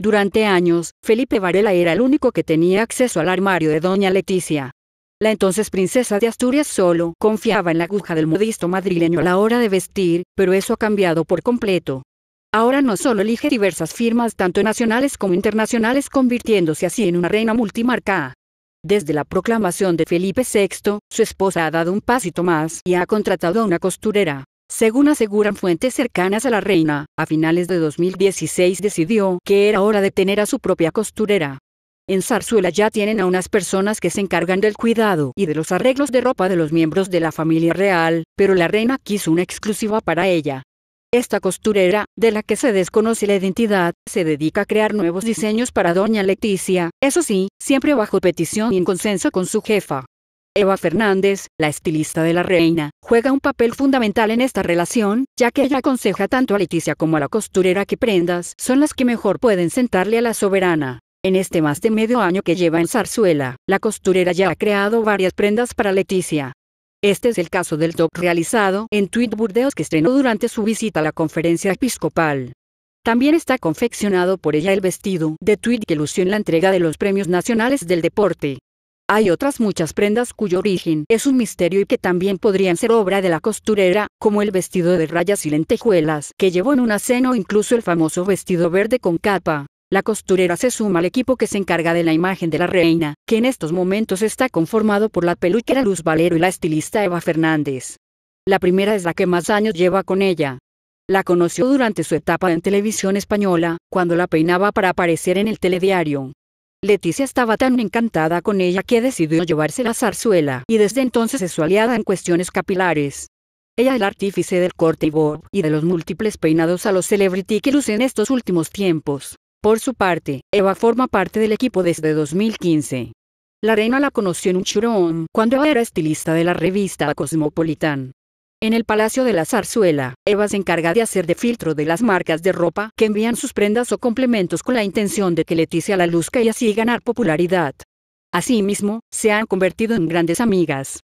Durante años, Felipe Varela era el único que tenía acceso al armario de doña Leticia. La entonces princesa de Asturias solo confiaba en la aguja del modisto madrileño a la hora de vestir, pero eso ha cambiado por completo. Ahora no solo elige diversas firmas tanto nacionales como internacionales convirtiéndose así en una reina multimarca. Desde la proclamación de Felipe VI, su esposa ha dado un pasito más y ha contratado a una costurera. Según aseguran fuentes cercanas a la reina, a finales de 2016 decidió que era hora de tener a su propia costurera. En Zarzuela ya tienen a unas personas que se encargan del cuidado y de los arreglos de ropa de los miembros de la familia real, pero la reina quiso una exclusiva para ella. Esta costurera, de la que se desconoce la identidad, se dedica a crear nuevos diseños para doña Leticia, eso sí, siempre bajo petición y en consenso con su jefa. Eva Fernández, la estilista de la reina, juega un papel fundamental en esta relación, ya que ella aconseja tanto a Leticia como a la costurera que prendas son las que mejor pueden sentarle a la soberana. En este más de medio año que lleva en Zarzuela, la costurera ya ha creado varias prendas para Leticia. Este es el caso del top realizado en Tweet Burdeos que estrenó durante su visita a la conferencia episcopal. También está confeccionado por ella el vestido de Tweet que lució en la entrega de los premios nacionales del deporte. Hay otras muchas prendas cuyo origen es un misterio y que también podrían ser obra de la costurera, como el vestido de rayas y lentejuelas que llevó en una cena o incluso el famoso vestido verde con capa. La costurera se suma al equipo que se encarga de la imagen de la reina, que en estos momentos está conformado por la peluquera Luz Valero y la estilista Eva Fernández. La primera es la que más años lleva con ella. La conoció durante su etapa en televisión española, cuando la peinaba para aparecer en el telediario. Leticia estaba tan encantada con ella que decidió llevársela a Zarzuela y desde entonces es su aliada en cuestiones capilares. Ella es el artífice del corte y bob y de los múltiples peinados a los celebrity que lucen estos últimos tiempos. Por su parte, Eva forma parte del equipo desde 2015. La reina la conoció en un churón cuando era estilista de la revista Cosmopolitan. En el Palacio de la Zarzuela, Eva se encarga de hacer de filtro de las marcas de ropa que envían sus prendas o complementos con la intención de que Leticia la luzca y así ganar popularidad. Asimismo, se han convertido en grandes amigas.